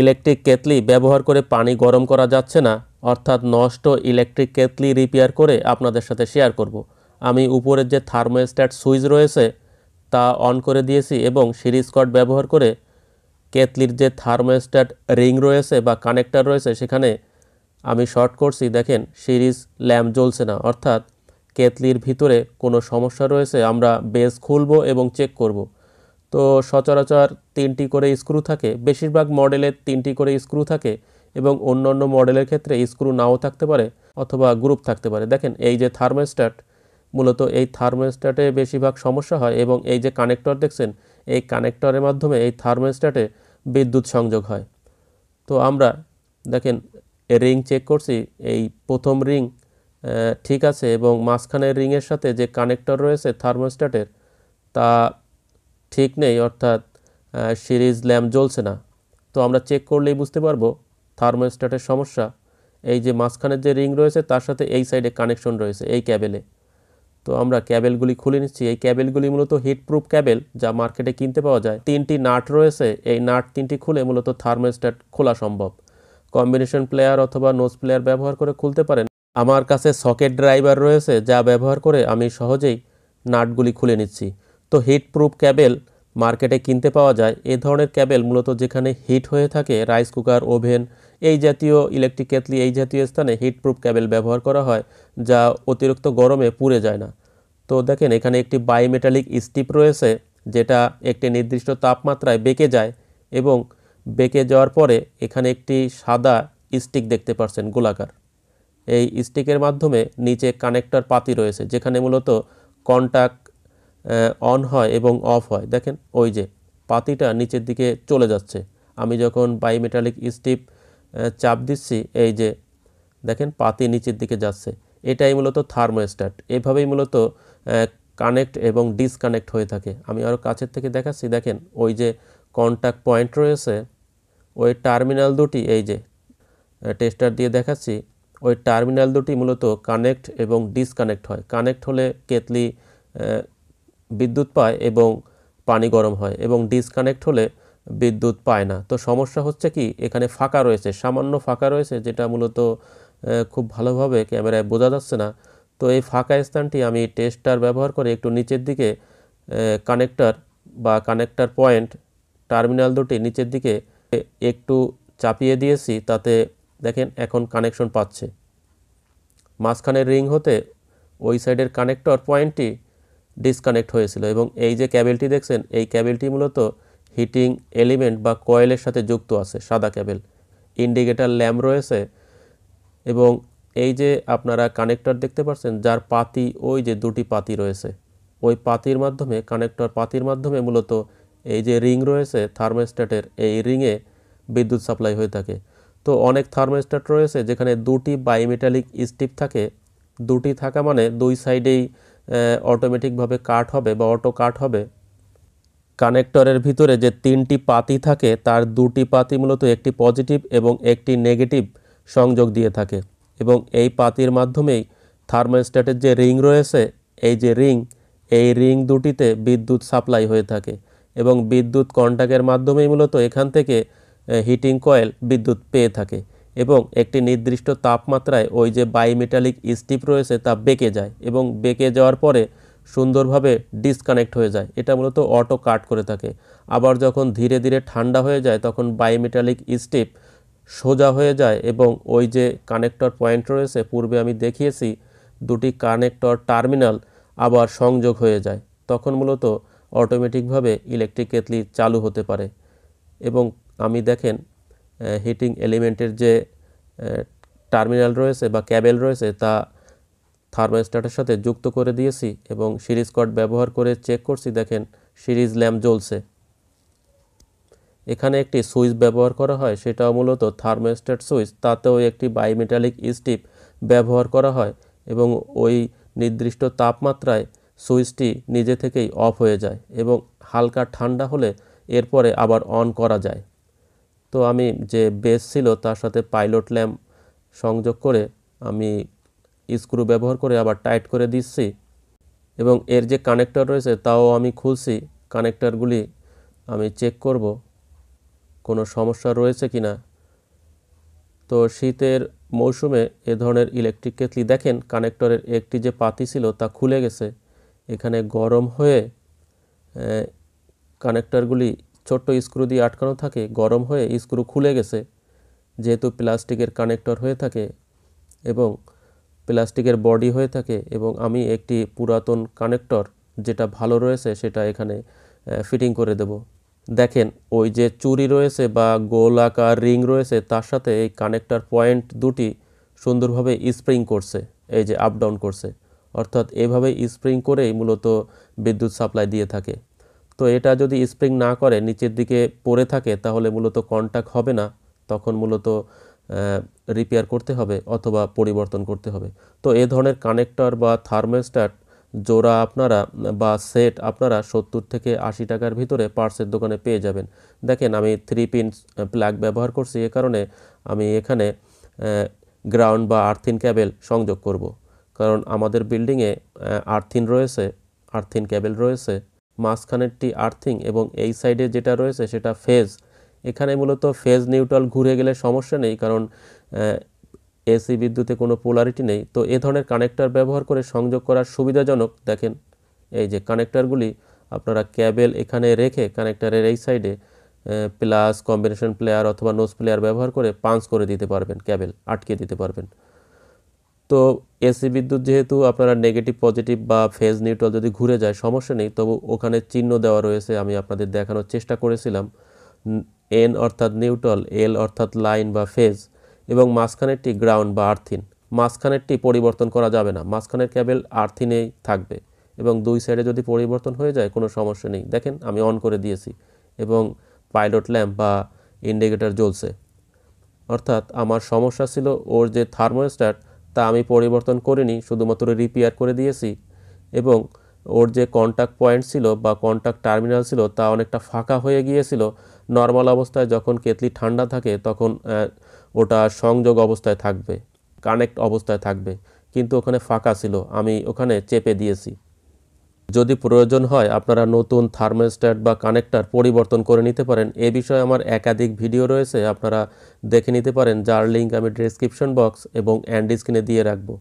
Electric কেতলি ব্যবহার করে পানি গরম করা যাচ্ছে না অর্থাৎ নষ্ট ইলেকট্রিক কেতলি রিপেয়ার করে আপনাদের সাথে শেয়ার করব। আমি উপরের যে থার্মোস্ট্যাট সুইচ রয়েছে তা অন করে দিয়েছি এবং সিরিজ কট ব্যবহার করে কেতলির যে থার্মোস্ট্যাট রিং রয়েছে বা কানেক্টার রয়েছে সেখানে আমি শর্ট করছি দেখেন সিরিজ ল্যাম্প জ্বলছে না অর্থাৎ কেতলির ভিতরে কোনো সমস্যা রয়েছে আমরা বেস খুলব এবং চেক করব তো সচরাচর তিনটি করে স্ক্রু থাকে বেশিরভাগ মডেলের তিনটি করে স্ক্রু থাকে এবং অন্য অন্য মডেলের ক্ষেত্রে স্ক্রু নাও থাকতে পারে অথবা গ্রুপ থাকতে পারে দেখেন এই যে থার্মোস্ট্যাট মূলত এই থার্মোস্ট্যাটে বেশিরভাগ সমস্যা হয় এবং এই যে কানেক্টর দেখছেন এই কানেক্টরের মাধ্যমে এই থার্মোস্ট্যাটে বিদ্যুৎ সংযোগ হয় তো আমরা দেখেন রিং চেক করছি এই প্রথম রিং ঠিক আছে এবং মাঝখানের রিংয়ের সাথে যে কানেক্টর রয়েছে থার্মোস্ট্যাটের তা ঠিক নেই অর্থাৎ সিরিজ ল্যাম্প জ্বলছে না তো আমরা চেক করলেই বুঝতে পারবো থার্মোস্ট্যাটের সমস্যা এই যে মাঝখানের যে রিং রয়েছে তার সাথে এই সাইডে কানেকশন রয়েছে এই ক্যাবেলে তো আমরা ক্যাবেলগুলি খুলে নিচ্ছি এই ক্যাবেলগুলি মূলত হিটপ্রুফ ক্যাবেল যা মার্কেটে কিনতে পাওয়া যায় তিনটি নাট রয়েছে এই নাট তিনটি খুলে মূলত থার্মোস্ট্যাট খোলা সম্ভব কম্বিনেশন প্লেয়ার অথবা নোজ প্লেয়ার ব্যবহার করে খুলতে পারেন আমার কাছে সকেট ড্রাইভার রয়েছে যা ব্যবহার করে আমি সহজেই নাটগুলি খুলে নিচ্ছি তো হিটপ্রুফ ক্যাবেল মার্কেটে কিনতে পাওয়া যায় এ ধরনের ক্যাবেল মূলত যেখানে হিট হয়ে থাকে রাইস কুকার ওভেন এই জাতীয় ইলেকট্রিক কেতলি এই জাতীয় স্থানে হিটপ্রুফ ক্যাবেল ব্যবহার করা হয় যা অতিরিক্ত গরমে পুড়ে যায় না তো দেখেন এখানে একটি বায়োমেটালিক স্টিপ রয়েছে যেটা একটি নির্দিষ্ট তাপমাত্রায় বেঁকে যায় এবং বেঁকে যাওয়ার পরে এখানে একটি সাদা স্টিক দেখতে পারছেন গোলাকার এই স্টিকের মাধ্যমে নিচে কানেক্টর পাতি রয়েছে যেখানে মূলত কন্টাক্ট অন হয় এবং অফ হয় দেখেন ওই যে পাতিটা নিচের দিকে চলে যাচ্ছে আমি যখন বায়োমেটালিক স্টিপ চাপ দিচ্ছি এই যে দেখেন পাতি নিচের দিকে যাচ্ছে এটাই মূলত থার্মোস্ট্যাট এভাবেই মূলত কানেক্ট এবং ডিসকানেক্ট হয়ে থাকে আমি আরও কাছের থেকে দেখাচ্ছি দেখেন ওই যে কন্ট্যাক্ট পয়েন্ট রয়েছে ওই টার্মিনাল দুটি এই যে টেস্টার দিয়ে দেখাচ্ছি ওই টার্মিনাল দুটি মূলত কানেক্ট এবং ডিসকানেক্ট হয় কানেক্ট হলে কেতলি বিদ্যুৎ পায় এবং পানি গরম হয় এবং ডিসকানেক্ট হলে বিদ্যুৎ পায় না তো সমস্যা হচ্ছে কি এখানে ফাঁকা রয়েছে সামান্য ফাঁকা রয়েছে যেটা মূলত খুব ভালোভাবে ক্যামেরায় বোঝা যাচ্ছে না তো এই ফাঁকা স্থানটি আমি টেস্টার ব্যবহার করে একটু নিচের দিকে কানেক্টার বা কানেক্টার পয়েন্ট টার্মিনাল দুটি নিচের দিকে একটু চাপিয়ে দিয়েছি তাতে দেখেন এখন কানেকশন পাচ্ছে মাঝখানের রিং হতে ওই সাইডের কানেক্টর পয়েন্টটি ডিসকানেক্ট হয়েছিল এবং এই যে ক্যাবেলটি দেখছেন এই ক্যাবেলটি মূলত হিটিং এলিমেন্ট বা কয়েলের সাথে যুক্ত আছে সাদা ক্যাবেল ইন্ডিকেটার ল্যাম্প রয়েছে এবং এই যে আপনারা কানেক্টর দেখতে পাচ্ছেন যার পাতি ওই যে দুটি পাতি রয়েছে ওই পাতির মাধ্যমে কানেক্টর পাতির মাধ্যমে মূলত এই যে রিং রয়েছে থার্মোস্ট্যাটের এই রিংয়ে বিদ্যুৎ সাপ্লাই হয়ে থাকে তো অনেক থার্মোস্ট্যাট রয়েছে যেখানে দুটি বায়োমেটালিক স্টিপ থাকে দুটি থাকা মানে দুই সাইডেই অটোমেটিকভাবে কাট হবে বা অটো কাট হবে কানেক্টরের ভিতরে যে তিনটি পাতি থাকে তার দুটি পাতি মূলত একটি পজিটিভ এবং একটি নেগেটিভ সংযোগ দিয়ে থাকে এবং এই পাতির মাধ্যমেই থার্মোস্ট্যাটের যে রিং রয়েছে এই যে রিং এই রিং দুটিতে বিদ্যুৎ সাপ্লাই হয়ে থাকে এবং বিদ্যুৎ কন্ট্যাক্টের মাধ্যমেই মূলত এখান থেকে হিটিং কয়েল বিদ্যুৎ পেয়ে থাকে এবং একটি নির্দিষ্ট তাপমাত্রায় ওই যে বায়োমেটালিক স্টিপ রয়েছে তা বেঁকে যায় এবং বেঁকে যাওয়ার পরে সুন্দরভাবে ডিসকানেক্ট হয়ে যায় এটা মূলত অটো কাট করে থাকে আবার যখন ধীরে ধীরে ঠান্ডা হয়ে যায় তখন বায়োমেটালিক স্টিপ সোজা হয়ে যায় এবং ওই যে কানেক্টর পয়েন্ট রয়েছে পূর্বে আমি দেখিয়েছি দুটি কানেক্টর টার্মিনাল আবার সংযোগ হয়ে যায় তখন মূলত অটোমেটিকভাবে ইলেকট্রিক কেতলি চালু হতে পারে এবং আমি দেখেন হিটিং এলিমেন্টের যে টার্মিনাল রয়েছে বা ক্যাবেল রয়েছে তা থার্মোস্ট্যাটের সাথে যুক্ত করে দিয়েছি এবং সিরিজ কট ব্যবহার করে চেক করছি দেখেন সিরিজ ল্যাম্প জ্বলছে এখানে একটি সুইচ ব্যবহার করা হয় সেটাও মূলত থার্মোস্ট্যাট সুইচ তাতেও একটি বায়োমেটালিক স্টিপ ব্যবহার করা হয় এবং ওই নির্দিষ্ট তাপমাত্রায় সুইচটি নিজে থেকেই অফ হয়ে যায় এবং হালকা ঠান্ডা হলে এরপরে আবার অন করা যায় তো আমি যে বেস ছিল তার সাথে পাইলট ল্যাম্প সংযোগ করে আমি স্ক্রু ব্যবহার করে আবার টাইট করে দিচ্ছি এবং এর যে কানেক্টর রয়েছে তাও আমি খুলছি কানেক্টরগুলি আমি চেক করব কোনো সমস্যা রয়েছে কি না তো শীতের মৌসুমে এ ধরনের ইলেকট্রিক কেটলি দেখেন কানেক্টরের একটি যে পাতি ছিল তা খুলে গেছে এখানে গরম হয়ে কানেক্টরগুলি ছোট্ট স্ক্রু দিয়ে আটকানো থাকে গরম হয়ে স্ক্রু খুলে গেছে যেহেতু প্লাস্টিকের কানেক্টর হয়ে থাকে এবং প্লাস্টিকের বডি হয়ে থাকে এবং আমি একটি পুরাতন কানেক্টর যেটা ভালো রয়েছে সেটা এখানে ফিটিং করে দেব দেখেন ওই যে চুরি রয়েছে বা গোল আকার রিং রয়েছে তার সাথে এই কানেক্টর পয়েন্ট দুটি সুন্দরভাবে স্প্রিং করছে এই যে আপ ডাউন করছে অর্থাৎ এভাবে স্প্রিং করেই মূলত বিদ্যুৎ সাপ্লাই দিয়ে থাকে তো এটা যদি স্প্রিং না করে নিচের দিকে পড়ে থাকে তাহলে মূলত কন্ট্যাক্ট হবে না তখন মূলত রিপেয়ার করতে হবে অথবা পরিবর্তন করতে হবে তো এ ধরনের কানেক্টর বা থার্মোস্ট্যাট জোড়া আপনারা বা সেট আপনারা সত্তর থেকে আশি টাকার ভিতরে পার্সের দোকানে পেয়ে যাবেন দেখেন আমি থ্রি পিন প্লাগ ব্যবহার করছি এ কারণে আমি এখানে গ্রাউন্ড বা আর্থিন ক্যাবেল সংযোগ করব কারণ আমাদের বিল্ডিংয়ে আর্থিন রয়েছে আর্থিন ক্যাবেল রয়েছে মাঝখানেরটি আর্থিং এবং এই সাইডে যেটা রয়েছে সেটা ফেজ এখানে মূলত ফেজ নিউট্রাল ঘুরে গেলে সমস্যা নেই কারণ এসি বিদ্যুতে কোনো পোলারিটি নেই তো এ ধরনের কানেক্টর ব্যবহার করে সংযোগ করা সুবিধাজনক দেখেন এই যে কানেক্টারগুলি আপনারা ক্যাবেল এখানে রেখে কানেক্টারের এই সাইডে প্লাস কম্বিনেশন প্লেয়ার অথবা নোজ প্লেয়ার ব্যবহার করে পাঞ্চ করে দিতে পারবেন ক্যাবেল আটকে দিতে পারবেন তো এসি বিদ্যুৎ যেহেতু আপনারা নেগেটিভ পজিটিভ বা ফেজ নিউট্রাল যদি ঘুরে যায় সমস্যা নেই তবু ওখানে চিহ্ন দেওয়া রয়েছে আমি আপনাদের দেখানোর চেষ্টা করেছিলাম এন অর্থাৎ নিউট্রাল এল অর্থাৎ লাইন বা ফেজ এবং মাঝখানেরটি গ্রাউন্ড বা আর্থিন মাঝখানেরটি পরিবর্তন করা যাবে না মাঝখানের ক্যাবেল আর্থিনেই থাকবে এবং দুই সাইডে যদি পরিবর্তন হয়ে যায় কোনো সমস্যা নেই দেখেন আমি অন করে দিয়েছি এবং পাইলট ল্যাম্প বা ইন্ডিকেটার জ্বলছে অর্থাৎ আমার সমস্যা ছিল ওর যে থার্মোস্ট্যাট তা আমি পরিবর্তন করিনি শুধুমাত্র রিপেয়ার করে দিয়েছি এবং ওর যে কন্ট্যাক্ট পয়েন্ট ছিল বা কন্ট্যাক্ট টার্মিনাল ছিল তা অনেকটা ফাঁকা হয়ে গিয়েছিল নর্মাল অবস্থায় যখন কেতলি ঠান্ডা থাকে তখন ওটা সংযোগ অবস্থায় থাকবে কানেক্ট অবস্থায় থাকবে কিন্তু ওখানে ফাঁকা ছিল আমি ওখানে চেপে দিয়েছি যদি প্রয়োজন হয় আপনারা নতুন থার্মোস্ট্যাট বা কানেক্টার পরিবর্তন করে নিতে পারেন এ বিষয়ে আমার একাধিক ভিডিও রয়েছে আপনারা দেখে নিতে পারেন যার লিঙ্ক আমি ডিসক্রিপশন বক্স এবং অ্যান্ড স্ক্রিনে দিয়ে রাখবো